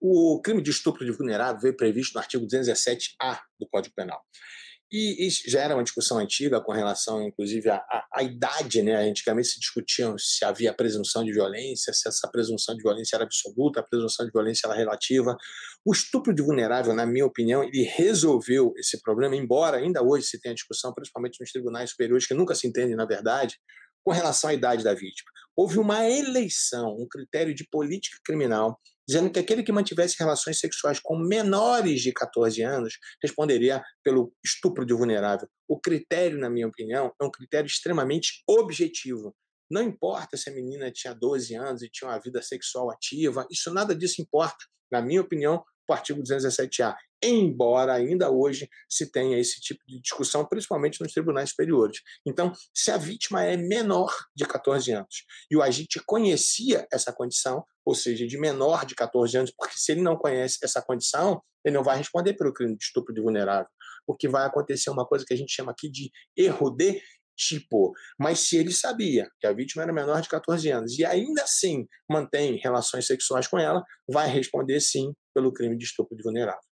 O crime de estupro de vulnerável veio previsto no artigo 217A do Código Penal. E isso já era uma discussão antiga com relação, inclusive, à, à, à idade, né? Antigamente se discutiam se havia presunção de violência, se essa presunção de violência era absoluta, a presunção de violência era relativa. O estupro de vulnerável, na minha opinião, ele resolveu esse problema, embora ainda hoje se tenha discussão, principalmente nos tribunais superiores, que nunca se entende, na verdade, com relação à idade da vítima. Houve uma eleição, um critério de política criminal dizendo que aquele que mantivesse relações sexuais com menores de 14 anos responderia pelo estupro de vulnerável. O critério, na minha opinião, é um critério extremamente objetivo. Não importa se a menina tinha 12 anos e tinha uma vida sexual ativa, isso nada disso importa. Na minha opinião, o artigo 217A embora ainda hoje se tenha esse tipo de discussão, principalmente nos tribunais superiores. Então, se a vítima é menor de 14 anos e o agente conhecia essa condição, ou seja, de menor de 14 anos, porque se ele não conhece essa condição, ele não vai responder pelo crime de estupro de vulnerável, porque vai acontecer é uma coisa que a gente chama aqui de erro de tipo. Mas se ele sabia que a vítima era menor de 14 anos e ainda assim mantém relações sexuais com ela, vai responder sim pelo crime de estupro de vulnerável.